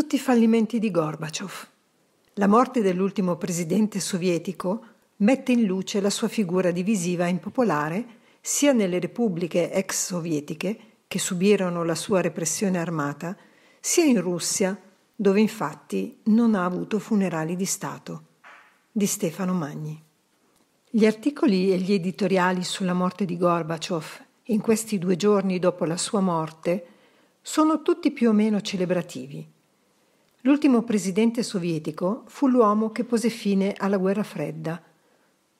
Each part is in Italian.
tutti i fallimenti di Gorbaciov. La morte dell'ultimo presidente sovietico mette in luce la sua figura divisiva e impopolare sia nelle repubbliche ex sovietiche che subirono la sua repressione armata, sia in Russia, dove infatti non ha avuto funerali di Stato. Di Stefano Magni. Gli articoli e gli editoriali sulla morte di Gorbaciov in questi due giorni dopo la sua morte sono tutti più o meno celebrativi. L'ultimo presidente sovietico fu l'uomo che pose fine alla guerra fredda.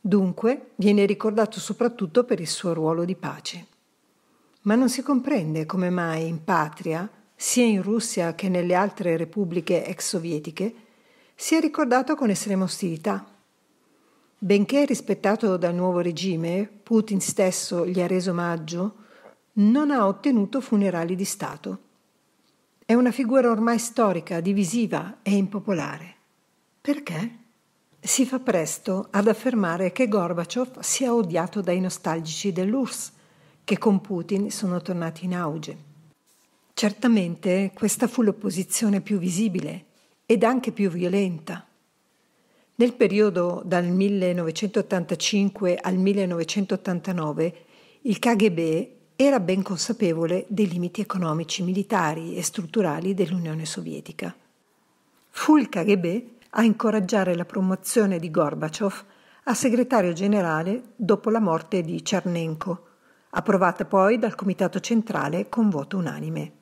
Dunque viene ricordato soprattutto per il suo ruolo di pace. Ma non si comprende come mai in patria, sia in Russia che nelle altre repubbliche ex sovietiche, sia ricordato con estrema ostilità. Benché rispettato dal nuovo regime, Putin stesso gli ha reso omaggio, non ha ottenuto funerali di Stato. È una figura ormai storica, divisiva e impopolare. Perché? Si fa presto ad affermare che Gorbaciov sia odiato dai nostalgici dell'URSS, che con Putin sono tornati in auge. Certamente questa fu l'opposizione più visibile ed anche più violenta. Nel periodo dal 1985 al 1989 il KGB era ben consapevole dei limiti economici, militari e strutturali dell'Unione Sovietica. Fu il KGB a incoraggiare la promozione di Gorbaciov a segretario generale dopo la morte di Chernenko, approvata poi dal Comitato Centrale con voto unanime.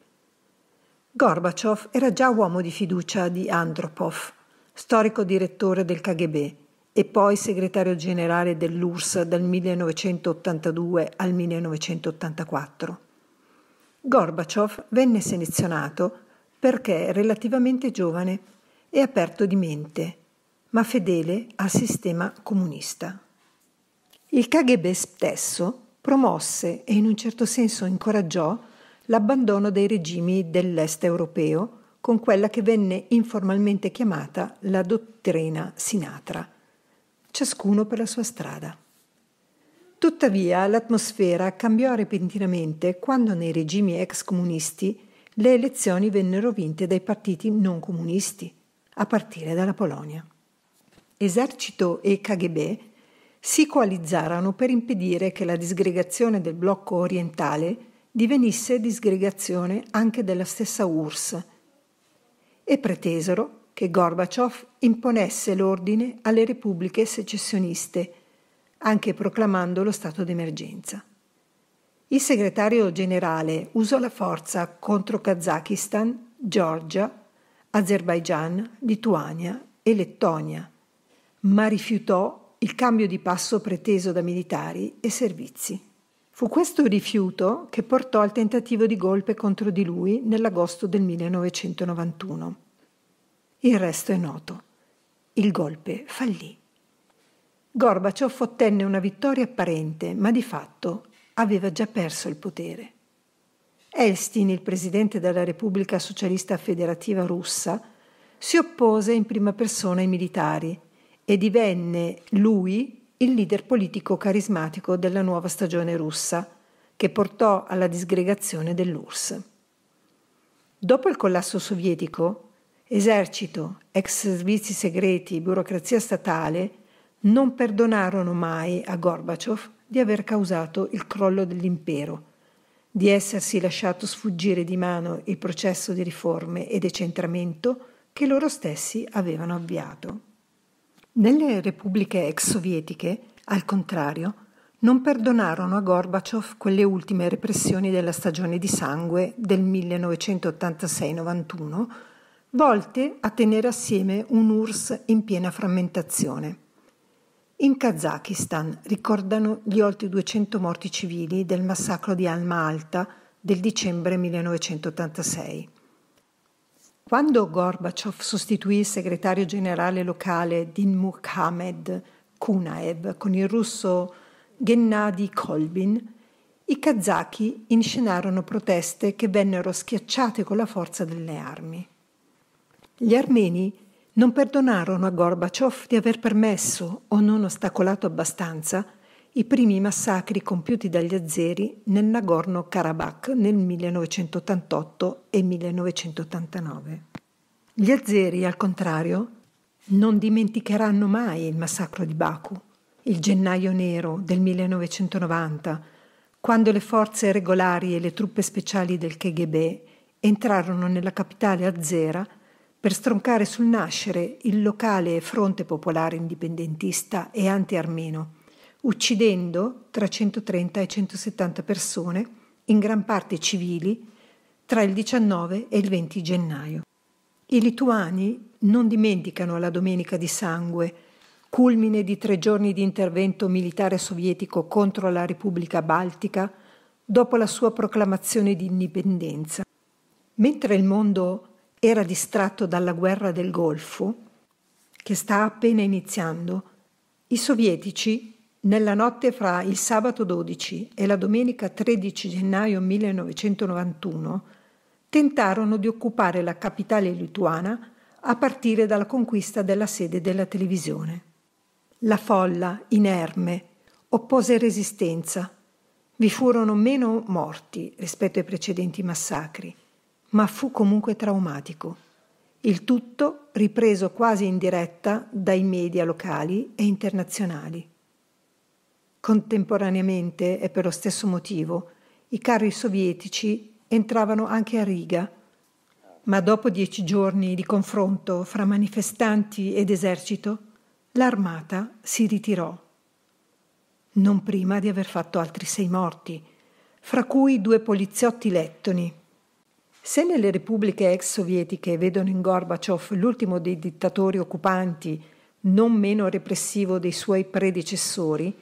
Gorbaciov era già uomo di fiducia di Andropov, storico direttore del KGB, e poi segretario generale dell'URSS dal 1982 al 1984. Gorbaciov venne selezionato perché relativamente giovane e aperto di mente, ma fedele al sistema comunista. Il KGB stesso promosse e in un certo senso incoraggiò l'abbandono dei regimi dell'est europeo con quella che venne informalmente chiamata la dottrina Sinatra ciascuno per la sua strada. Tuttavia l'atmosfera cambiò repentinamente quando nei regimi ex comunisti le elezioni vennero vinte dai partiti non comunisti, a partire dalla Polonia. Esercito e KGB si coalizzarono per impedire che la disgregazione del blocco orientale divenisse disgregazione anche della stessa URSS e pretesero che Gorbaciov imponesse l'ordine alle repubbliche secessioniste, anche proclamando lo stato d'emergenza. Il segretario generale usò la forza contro Kazakistan, Georgia, Azerbaigian, Lituania e Lettonia, ma rifiutò il cambio di passo preteso da militari e servizi. Fu questo rifiuto che portò al tentativo di golpe contro di lui nell'agosto del 1991. Il resto è noto. Il golpe fallì. Gorbaciov ottenne una vittoria apparente, ma di fatto aveva già perso il potere. Elstin, il presidente della Repubblica Socialista Federativa Russa, si oppose in prima persona ai militari e divenne lui il leader politico carismatico della nuova stagione russa, che portò alla disgregazione dell'URSS. Dopo il collasso sovietico, Esercito, ex servizi segreti, burocrazia statale non perdonarono mai a Gorbaciov di aver causato il crollo dell'impero, di essersi lasciato sfuggire di mano il processo di riforme e decentramento che loro stessi avevano avviato. Nelle repubbliche ex sovietiche, al contrario, non perdonarono a Gorbaciov quelle ultime repressioni della stagione di sangue del 1986-91 volte a tenere assieme un URSS in piena frammentazione. In Kazakistan ricordano gli oltre 200 morti civili del massacro di Alma Alta del dicembre 1986. Quando Gorbaciov sostituì il segretario generale locale Din Mukhamed Kunaev con il russo Gennady Kolbin, i kazaki inscenarono proteste che vennero schiacciate con la forza delle armi. Gli armeni non perdonarono a Gorbaciov di aver permesso o non ostacolato abbastanza i primi massacri compiuti dagli azeri nel Nagorno-Karabakh nel 1988 e 1989. Gli azeri, al contrario, non dimenticheranno mai il massacro di Baku, il gennaio nero del 1990, quando le forze regolari e le truppe speciali del KGB entrarono nella capitale azera per stroncare sul nascere il locale fronte popolare indipendentista e anti-armeno, uccidendo tra 130 e 170 persone, in gran parte civili, tra il 19 e il 20 gennaio. I lituani non dimenticano la Domenica di Sangue, culmine di tre giorni di intervento militare sovietico contro la Repubblica Baltica dopo la sua proclamazione di indipendenza. Mentre il mondo era distratto dalla guerra del Golfo, che sta appena iniziando, i sovietici, nella notte fra il sabato 12 e la domenica 13 gennaio 1991, tentarono di occupare la capitale lituana a partire dalla conquista della sede della televisione. La folla, inerme, oppose resistenza. Vi furono meno morti rispetto ai precedenti massacri ma fu comunque traumatico. Il tutto ripreso quasi in diretta dai media locali e internazionali. Contemporaneamente e per lo stesso motivo, i carri sovietici entravano anche a Riga, ma dopo dieci giorni di confronto fra manifestanti ed esercito, l'armata si ritirò. Non prima di aver fatto altri sei morti, fra cui due poliziotti lettoni se nelle repubbliche ex sovietiche vedono in Gorbaciov l'ultimo dei dittatori occupanti, non meno repressivo dei suoi predecessori,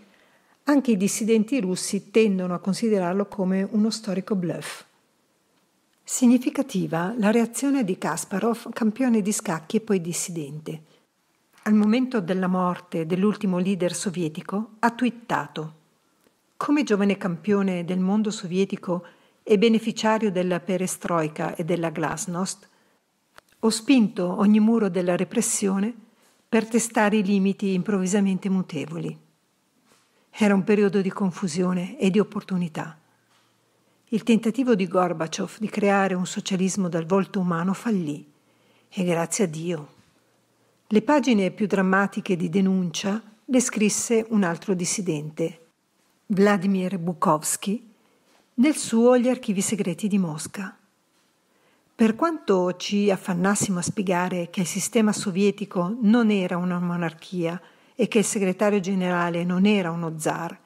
anche i dissidenti russi tendono a considerarlo come uno storico bluff. Significativa la reazione di Kasparov, campione di scacchi e poi dissidente. Al momento della morte dell'ultimo leader sovietico ha twittato Come giovane campione del mondo sovietico e beneficiario della perestroica e della glasnost, ho spinto ogni muro della repressione per testare i limiti improvvisamente mutevoli. Era un periodo di confusione e di opportunità. Il tentativo di Gorbaciov di creare un socialismo dal volto umano fallì, e grazie a Dio. Le pagine più drammatiche di denuncia le scrisse un altro dissidente, Vladimir Bukovsky, nel suo gli archivi segreti di Mosca. Per quanto ci affannassimo a spiegare che il sistema sovietico non era una monarchia e che il segretario generale non era uno zar,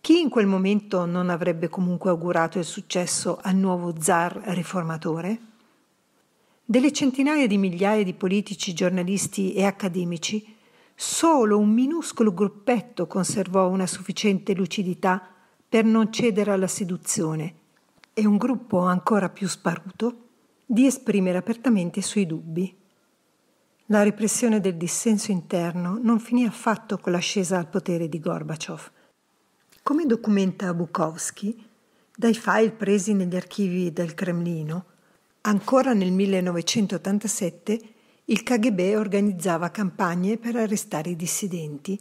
chi in quel momento non avrebbe comunque augurato il successo al nuovo zar riformatore? Delle centinaia di migliaia di politici, giornalisti e accademici, solo un minuscolo gruppetto conservò una sufficiente lucidità per non cedere alla seduzione e un gruppo ancora più sparuto di esprimere apertamente i suoi dubbi. La repressione del dissenso interno non finì affatto con l'ascesa al potere di Gorbaciov. Come documenta Bukowski, dai file presi negli archivi del Cremlino, ancora nel 1987 il KGB organizzava campagne per arrestare i dissidenti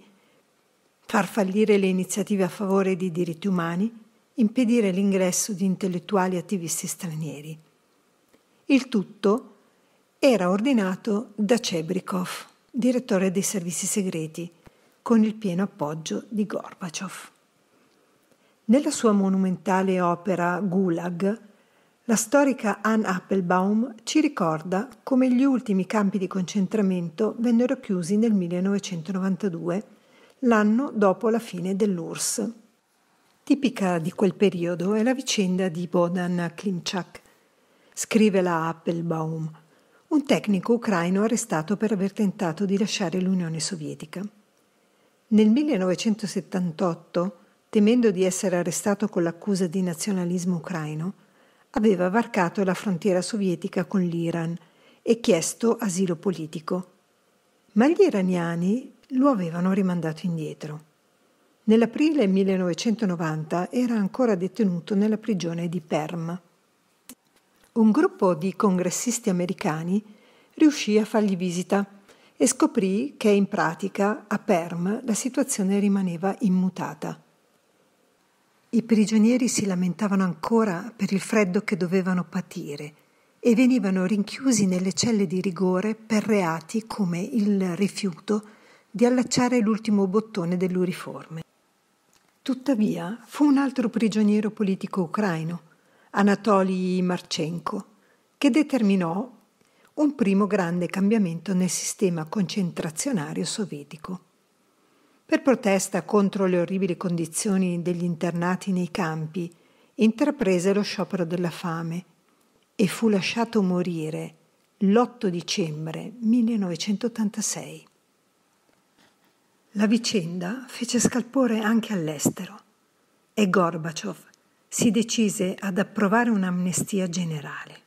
far fallire le iniziative a favore dei diritti umani, impedire l'ingresso di intellettuali e attivisti stranieri. Il tutto era ordinato da Cebrikov, direttore dei servizi segreti, con il pieno appoggio di Gorbaciov. Nella sua monumentale opera Gulag, la storica Ann Applebaum ci ricorda come gli ultimi campi di concentramento vennero chiusi nel 1992 l'anno dopo la fine dell'URSS. Tipica di quel periodo è la vicenda di Bodan Klimchak, scrive la Applebaum, un tecnico ucraino arrestato per aver tentato di lasciare l'Unione Sovietica. Nel 1978, temendo di essere arrestato con l'accusa di nazionalismo ucraino, aveva varcato la frontiera sovietica con l'Iran e chiesto asilo politico. Ma gli iraniani lo avevano rimandato indietro. Nell'aprile 1990 era ancora detenuto nella prigione di Perm. Un gruppo di congressisti americani riuscì a fargli visita e scoprì che in pratica a Perm la situazione rimaneva immutata. I prigionieri si lamentavano ancora per il freddo che dovevano patire e venivano rinchiusi nelle celle di rigore per reati come il rifiuto di allacciare l'ultimo bottone dell'uniforme. Tuttavia fu un altro prigioniero politico ucraino, Anatoli Marchenko, che determinò un primo grande cambiamento nel sistema concentrazionario sovietico. Per protesta contro le orribili condizioni degli internati nei campi, intraprese lo sciopero della fame e fu lasciato morire l'8 dicembre 1986. La vicenda fece scalpore anche all'estero e Gorbaciov si decise ad approvare un'amnistia generale.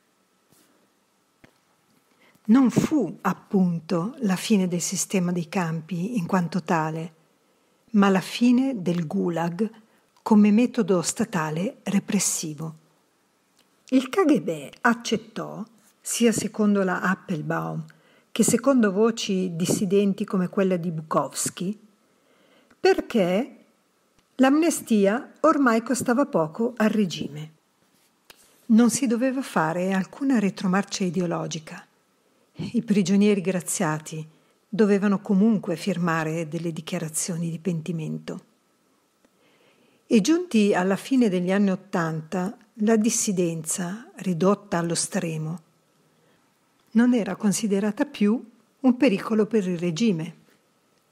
Non fu appunto la fine del sistema dei campi in quanto tale, ma la fine del gulag come metodo statale repressivo. Il KGB accettò, sia secondo la Applebaum che secondo voci dissidenti come quella di Bukowski, perché l'amnestia ormai costava poco al regime. Non si doveva fare alcuna retromarcia ideologica. I prigionieri graziati dovevano comunque firmare delle dichiarazioni di pentimento. E giunti alla fine degli anni Ottanta, la dissidenza, ridotta allo stremo, non era considerata più un pericolo per il regime,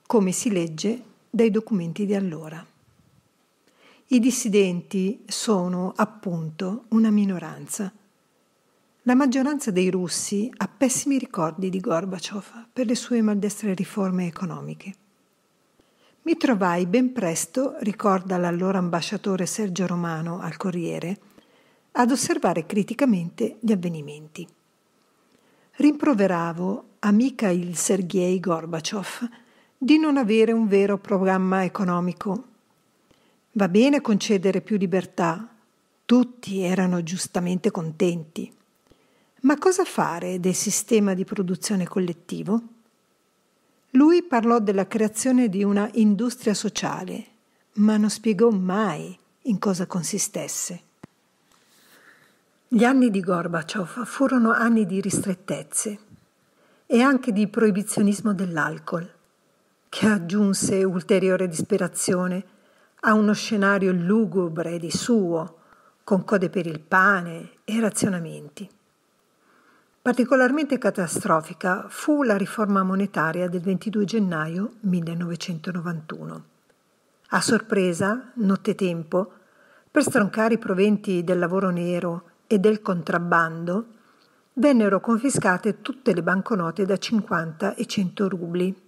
come si legge dai documenti di allora. I dissidenti sono appunto una minoranza. La maggioranza dei russi ha pessimi ricordi di Gorbaciov per le sue maldestre riforme economiche. Mi trovai ben presto, ricorda l'allora ambasciatore Sergio Romano al Corriere, ad osservare criticamente gli avvenimenti. Rimproveravo a Mikhail Sergei Gorbaciov di non avere un vero programma economico. Va bene concedere più libertà, tutti erano giustamente contenti. Ma cosa fare del sistema di produzione collettivo? Lui parlò della creazione di una industria sociale, ma non spiegò mai in cosa consistesse. Gli anni di Gorbaciov furono anni di ristrettezze e anche di proibizionismo dell'alcol, che aggiunse ulteriore disperazione a uno scenario lugubre di suo, con code per il pane e razionamenti. Particolarmente catastrofica fu la riforma monetaria del 22 gennaio 1991. A sorpresa, nottetempo, per stroncare i proventi del lavoro nero e del contrabbando, vennero confiscate tutte le banconote da 50 e 100 rubli.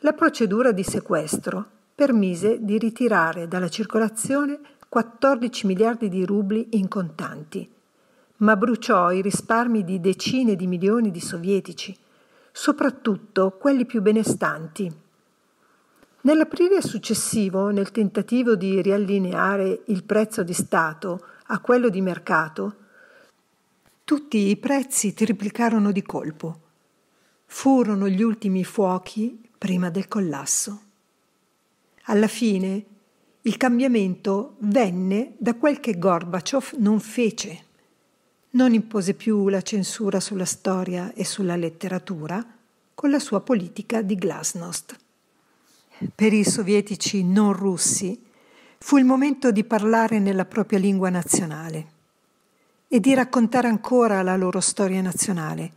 La procedura di sequestro permise di ritirare dalla circolazione 14 miliardi di rubli in contanti, ma bruciò i risparmi di decine di milioni di sovietici, soprattutto quelli più benestanti. Nell'aprile successivo, nel tentativo di riallineare il prezzo di Stato, a quello di mercato, tutti i prezzi triplicarono di colpo. Furono gli ultimi fuochi prima del collasso. Alla fine il cambiamento venne da quel che Gorbaciov non fece. Non impose più la censura sulla storia e sulla letteratura con la sua politica di glasnost. Per i sovietici non russi Fu il momento di parlare nella propria lingua nazionale e di raccontare ancora la loro storia nazionale,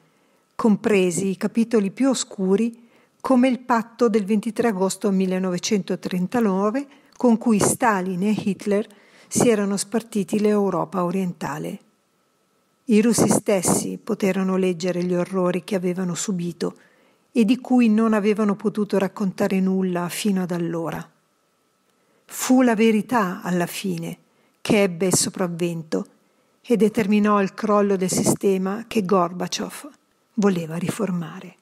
compresi i capitoli più oscuri come il patto del 23 agosto 1939 con cui Stalin e Hitler si erano spartiti l'Europa orientale. I russi stessi poterono leggere gli orrori che avevano subito e di cui non avevano potuto raccontare nulla fino ad allora. Fu la verità alla fine che ebbe il sopravvento e determinò il crollo del sistema che Gorbaciov voleva riformare.